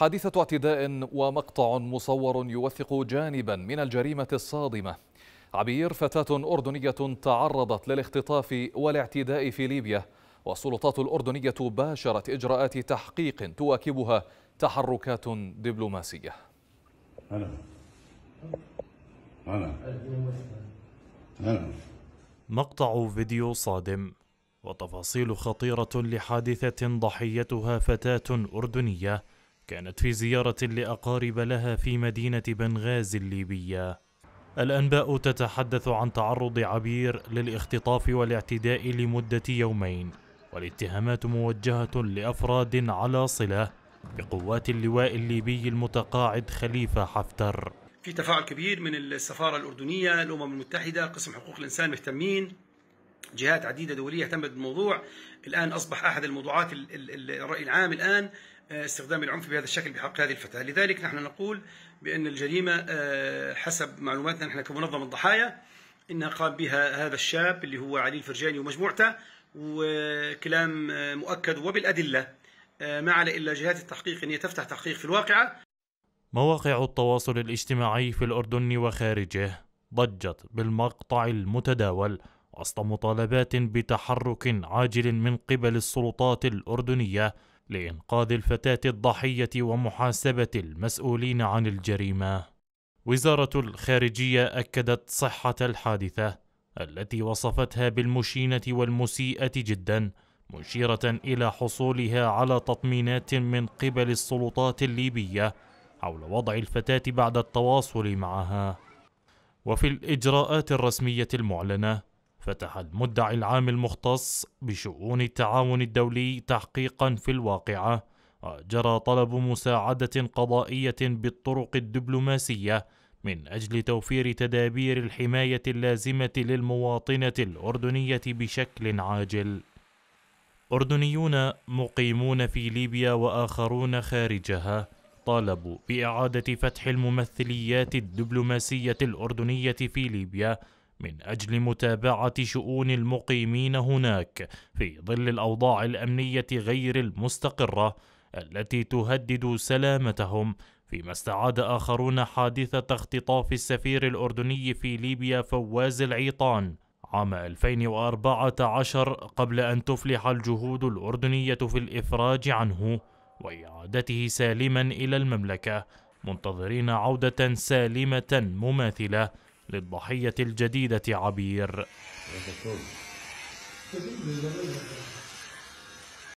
حادثة اعتداء ومقطع مصور يوثق جانبا من الجريمة الصادمة عبير فتاة أردنية تعرضت للاختطاف والاعتداء في ليبيا والسلطات الأردنية باشرت إجراءات تحقيق تواكبها تحركات دبلوماسية أنا. أنا. أنا. مقطع فيديو صادم وتفاصيل خطيرة لحادثة ضحيتها فتاة أردنية كانت في زيارة لأقارب لها في مدينة بنغازي الليبية الأنباء تتحدث عن تعرض عبير للاختطاف والاعتداء لمدة يومين والاتهامات موجهة لأفراد على صلة بقوات اللواء الليبي المتقاعد خليفة حفتر في تفاعل كبير من السفارة الأردنية الأمم المتحدة قسم حقوق الإنسان مهتمين جهات عديده دوليه اهتمت بالموضوع الان اصبح احد الموضوعات الراي العام الان آه، استخدام العنف بهذا الشكل بحق هذه الفتاه لذلك نحن نقول بان الجريمه آه، حسب معلوماتنا نحن كمنظمه الضحايا انها قام بها هذا الشاب اللي هو علي الفرجاني ومجموعته وكلام آه، مؤكد وبالادله ما على الا جهات التحقيق ان هي تفتح تحقيق في الواقعه مواقع التواصل الاجتماعي في الاردن وخارجه ضجت بالمقطع المتداول وسط مطالبات بتحرك عاجل من قبل السلطات الاردنيه لانقاذ الفتاه الضحيه ومحاسبه المسؤولين عن الجريمه وزاره الخارجيه اكدت صحه الحادثه التي وصفتها بالمشينه والمسيئه جدا مشيره الى حصولها على تطمينات من قبل السلطات الليبيه حول وضع الفتاه بعد التواصل معها وفي الإجراءات الرسمية المعلنة فتح المدعي العام المختص بشؤون التعاون الدولي تحقيقا في الواقعة وجرى طلب مساعدة قضائية بالطرق الدبلوماسية من أجل توفير تدابير الحماية اللازمة للمواطنة الأردنية بشكل عاجل أردنيون مقيمون في ليبيا وآخرون خارجها طالبوا بإعادة فتح الممثليات الدبلوماسية الأردنية في ليبيا من أجل متابعة شؤون المقيمين هناك في ظل الأوضاع الأمنية غير المستقرة التي تهدد سلامتهم فيما استعاد آخرون حادثة اختطاف السفير الأردني في ليبيا فواز العيطان عام 2014 قبل أن تفلح الجهود الأردنية في الإفراج عنه وإعادته سالما إلى المملكة منتظرين عودة سالمة مماثلة للضحية الجديدة عبير